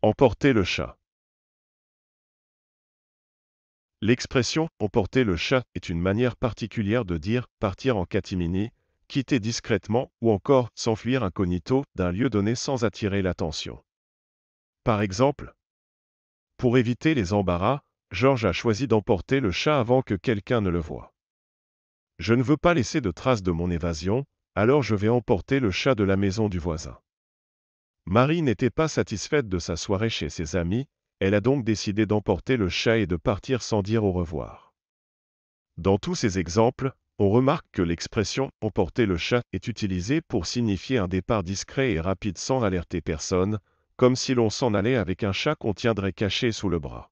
Emporter le chat. L'expression emporter le chat est une manière particulière de dire partir en catimini, quitter discrètement ou encore s'enfuir incognito d'un lieu donné sans attirer l'attention. Par exemple, pour éviter les embarras, Georges a choisi d'emporter le chat avant que quelqu'un ne le voie. Je ne veux pas laisser de traces de mon évasion, alors je vais emporter le chat de la maison du voisin. Marie n'était pas satisfaite de sa soirée chez ses amis, elle a donc décidé d'emporter le chat et de partir sans dire au revoir. Dans tous ces exemples, on remarque que l'expression « emporter le chat » est utilisée pour signifier un départ discret et rapide sans alerter personne, comme si l'on s'en allait avec un chat qu'on tiendrait caché sous le bras.